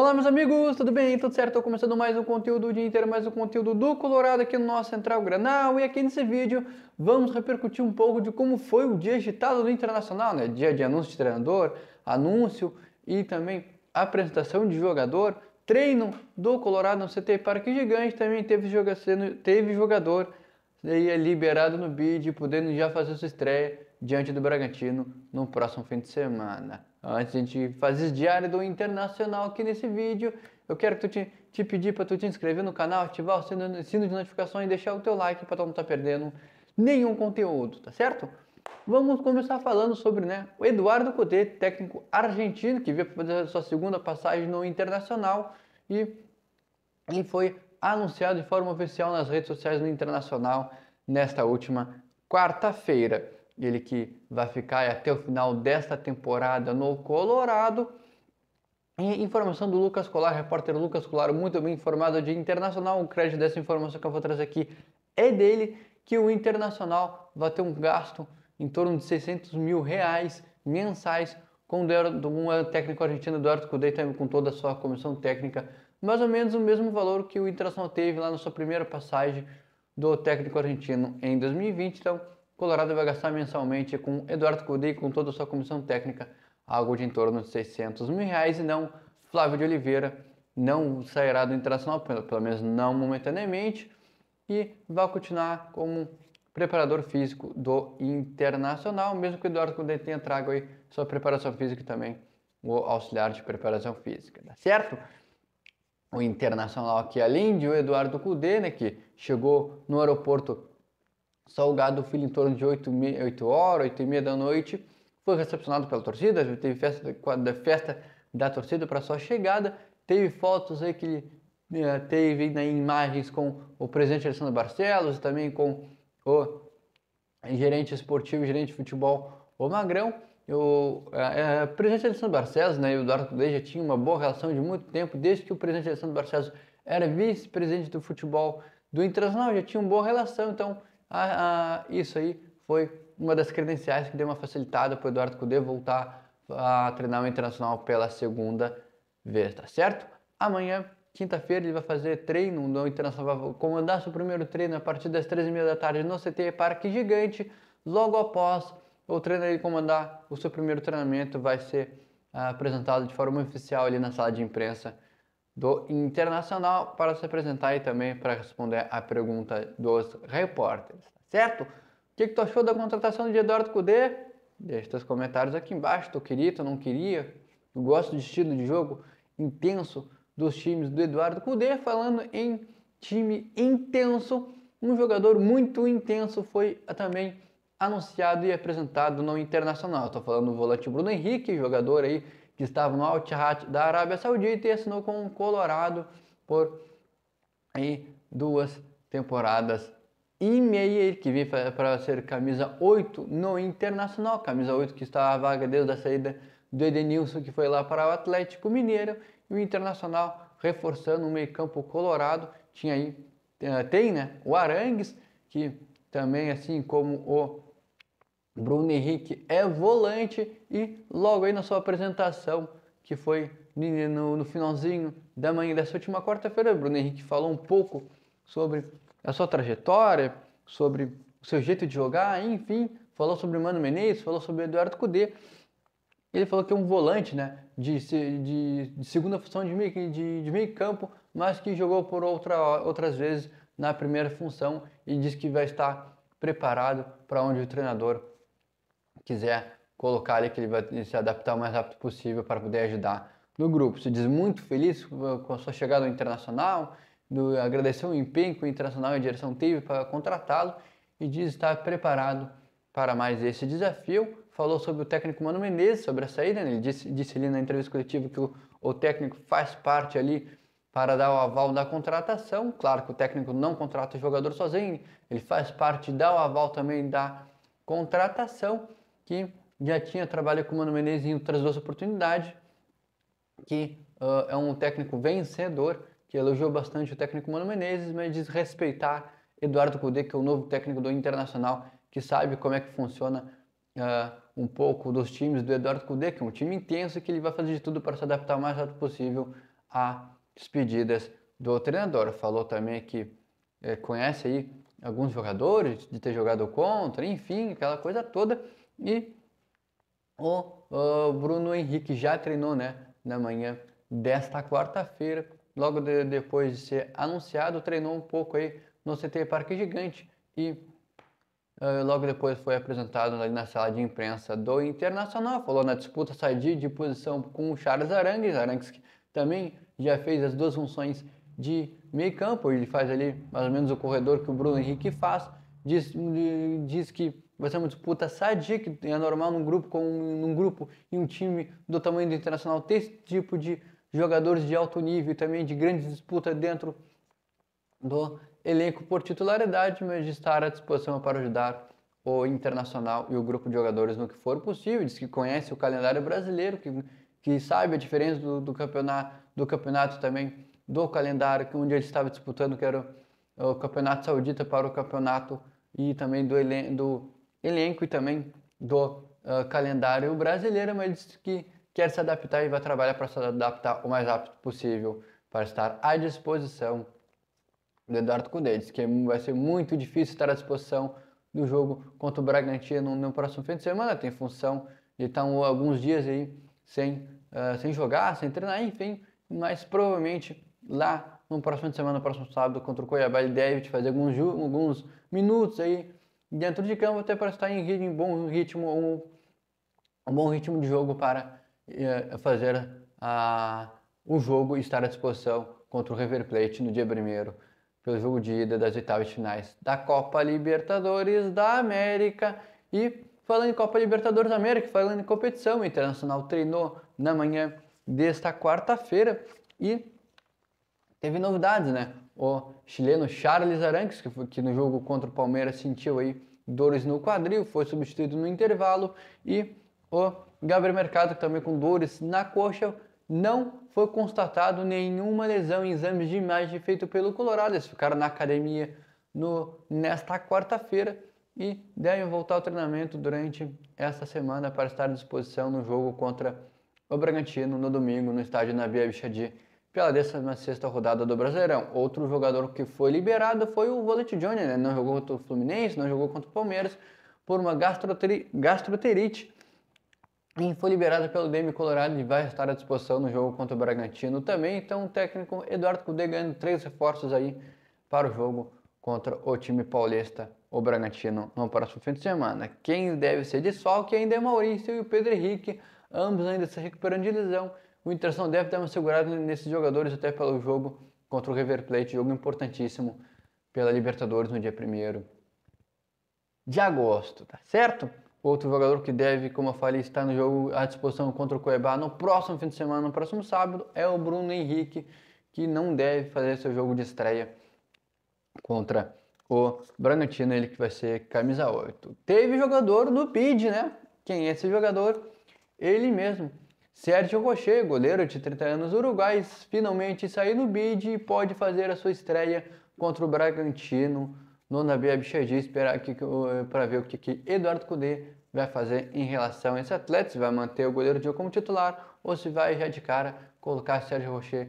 Olá meus amigos, tudo bem? Tudo certo? Estou começando mais um conteúdo o dia inteiro, mais um conteúdo do Colorado aqui no nosso Central Granal e aqui nesse vídeo vamos repercutir um pouco de como foi o dia agitado do Internacional, né? Dia de anúncio de treinador, anúncio e também apresentação de jogador, treino do Colorado no CT Parque Gigante, também teve, joga, teve jogador é liberado no bid, podendo já fazer sua estreia diante do Bragantino no próximo fim de semana. Antes de fazer diário do Internacional aqui nesse vídeo, eu quero que tu te, te pedir para tu te inscrever no canal, ativar o sino, sino de notificações e deixar o teu like para tu não estar tá perdendo nenhum conteúdo, tá certo? Vamos começar falando sobre né, o Eduardo Cudê, técnico argentino, que veio fazer fazer sua segunda passagem no Internacional e foi anunciado de forma oficial nas redes sociais do Internacional nesta última quarta-feira ele que vai ficar até o final desta temporada no Colorado. E informação do Lucas Colar, repórter Lucas Colar, muito bem informado de Internacional. O crédito dessa informação que eu vou trazer aqui é dele, que o Internacional vai ter um gasto em torno de 600 mil reais mensais com o técnico argentino Eduardo Cudê, também com toda a sua comissão técnica, mais ou menos o mesmo valor que o Internacional teve lá na sua primeira passagem do técnico argentino em 2020. Então, Colorado vai gastar mensalmente com Eduardo Cudê e com toda a sua comissão técnica algo de em torno de 600 mil reais e não Flávio de Oliveira não sairá do Internacional, pelo menos não momentaneamente, e vai continuar como preparador físico do Internacional, mesmo que o Eduardo Cudê tenha trago aí sua preparação física e também o auxiliar de preparação física, tá certo? O Internacional aqui, além de o Eduardo Cudê, né, que chegou no aeroporto só o gado filho em torno de 8, 8 horas, 8 e meia da noite, foi recepcionado pela torcida, teve festa, da é festa da torcida para sua chegada, teve fotos aí que ele eh, é, teve né, imagens com o presidente Alessandro Barcelos, também com o eh, gerente esportivo, gerente de futebol, o Magrão. O é, eh, presidente Alessandro Barcelos né, e o Eduardo Cudê já tinha uma boa relação de muito tempo, desde que o presidente Alessandro Barcelos era vice-presidente do futebol do Internacional, já tinha uma boa relação, então ah, ah, isso aí foi uma das credenciais que deu uma facilitada para o Eduardo Cudê voltar a treinar o Internacional pela segunda vez, tá certo? Amanhã, quinta-feira, ele vai fazer treino, o Internacional vai comandar seu primeiro treino a partir das 13h30 da tarde no CT Parque Gigante, logo após o treino ele comandar o seu primeiro treinamento vai ser ah, apresentado de forma oficial ali na sala de imprensa do Internacional para se apresentar e também para responder a pergunta dos repórteres, tá certo? O que, que tu achou da contratação de Eduardo Cudê? Deixa teus comentários aqui embaixo, tu queria, tu não queria, tu gosta do estilo de jogo intenso dos times do Eduardo Cudê, falando em time intenso, um jogador muito intenso foi também anunciado e apresentado no Internacional. Estou falando do volante Bruno Henrique, jogador aí que estava no Al Ittihad da Arábia Saudita e assinou com o Colorado por aí, duas temporadas e meia que vem para ser camisa 8 no Internacional, camisa 8 que estava a vaga desde a saída do Edenilson que foi lá para o Atlético Mineiro e o Internacional reforçando o meio-campo colorado, tinha aí eh, tem, né, o Arangues que também assim como o Bruno Henrique é volante e logo aí na sua apresentação, que foi no, no finalzinho da manhã dessa última quarta-feira, Bruno Henrique falou um pouco sobre a sua trajetória, sobre o seu jeito de jogar, enfim, falou sobre Mano Menezes, falou sobre Eduardo Cudê. Ele falou que é um volante, né, de, de, de segunda função de meio, de, de meio campo, mas que jogou por outra, outras vezes na primeira função e disse que vai estar preparado para onde o treinador quiser colocar ali que ele vai se adaptar o mais rápido possível para poder ajudar no grupo. Se diz muito feliz com a sua chegada ao internacional, do, agradeceu o empenho que o internacional e a direção teve para contratá-lo e diz estar preparado para mais esse desafio. Falou sobre o técnico Mano Menezes, sobre a saída, né? ele disse, disse ali na entrevista coletiva que o, o técnico faz parte ali para dar o aval da contratação. Claro que o técnico não contrata o jogador sozinho, ele faz parte, dá o aval também da contratação que já tinha trabalho com o Mano Menezes em outras duas oportunidades, que uh, é um técnico vencedor, que elogiou bastante o técnico Mano Menezes, mas diz respeitar Eduardo Cudê, que é o novo técnico do Internacional, que sabe como é que funciona uh, um pouco dos times do Eduardo Cudê, que é um time intenso e que ele vai fazer de tudo para se adaptar o mais rápido possível às pedidas do treinador. Falou também que é, conhece aí alguns jogadores, de ter jogado contra, enfim, aquela coisa toda. E o uh, Bruno Henrique já treinou né, na manhã desta quarta-feira, logo de, depois de ser anunciado, treinou um pouco aí no CT Parque Gigante e uh, logo depois foi apresentado ali na sala de imprensa do Internacional. Falou na disputa sadia de posição com o Charles Arangues, Arangues que também já fez as duas funções de meio campo, ele faz ali mais ou menos o corredor que o Bruno Henrique faz, diz, diz que Vai ser uma disputa sadia, que é normal num grupo com num grupo e um time do tamanho do Internacional ter esse tipo de jogadores de alto nível e também de grande disputa dentro do elenco por titularidade, mas de estar à disposição para ajudar o Internacional e o grupo de jogadores no que for possível. Diz que conhece o calendário brasileiro, que, que sabe a diferença do, do, campeonato, do campeonato também do calendário, que onde ele estava disputando, que era o, o campeonato saudita para o campeonato e também do, do elenco e também do uh, calendário brasileiro, mas disse que quer se adaptar e vai trabalhar para se adaptar o mais rápido possível para estar à disposição do Eduardo Cudê. Diz que vai ser muito difícil estar à disposição do jogo contra o Bragantino no próximo fim de semana, tem função de estar tá alguns dias aí sem, uh, sem jogar, sem treinar, enfim, mas provavelmente lá no próximo fim de semana, no próximo sábado contra o Cuiabá, ele deve fazer alguns, alguns minutos aí dentro de campo até para estar em, em bom ritmo, um, um, bom ritmo de jogo para eh, fazer a, o jogo estar à disposição contra o River Plate no dia primeiro pelo jogo de ida das oitavas finais da Copa Libertadores da América e falando em Copa Libertadores da América, falando em competição, o Internacional treinou na manhã desta quarta-feira e teve novidades, né? o chileno Charles Arangues, que, que no jogo contra o Palmeiras sentiu aí dores no quadril, foi substituído no intervalo e o Gabriel Mercado, que também com dores na coxa, não foi constatado nenhuma lesão em exames de imagem feito pelo Colorado. Eles ficaram na academia no, nesta quarta-feira e devem voltar ao treinamento durante esta semana para estar à disposição no jogo contra o Bragantino no domingo no estádio Nabi Abichadi pela 16 sexta rodada do Brasileirão. Outro jogador que foi liberado foi o Volante Johnny, né? Não jogou contra o Fluminense, não jogou contra o Palmeiras por uma gastroterite, e foi liberado pelo DM Colorado e vai estar à disposição no jogo contra o Bragantino também. Então o técnico Eduardo Cudê ganhando três reforços aí para o jogo contra o time paulista, o Bragantino, no próximo fim de semana. Quem deve ser de sol que ainda é Maurício e o Pedro Henrique, ambos ainda se recuperando de lesão o Internacional deve ter uma segurada nesses jogadores até pelo jogo contra o River Plate, jogo importantíssimo pela Libertadores no dia 1 de agosto, tá certo? Outro jogador que deve, como eu falei, estar no jogo à disposição contra o Cuiabá no próximo fim de semana, no próximo sábado, é o Bruno Henrique, que não deve fazer seu jogo de estreia contra o Bragantino, ele que vai ser camisa 8. Teve jogador do PID, né? Quem é esse jogador? Ele mesmo, Sérgio Rocher, goleiro de 30 anos uruguais, finalmente saiu no bid e pode fazer a sua estreia contra o Bragantino no Nabi Abichadi, esperar para ver o que, que Eduardo Cudê vai fazer em relação a esse atleta, se vai manter o goleiro Diogo como titular ou se vai já de cara colocar Sérgio Rocher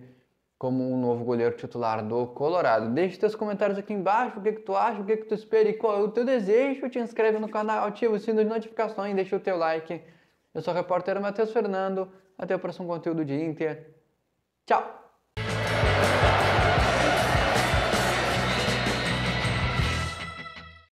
como um novo goleiro titular do Colorado. Deixe seus comentários aqui embaixo, o que, que tu acha, o que, que tu espera e qual é o teu desejo. Te inscreve no canal, ativa o sino de notificações, deixa o teu like eu sou o repórter Matheus Fernando. Até o próximo conteúdo de Inter. Tchau!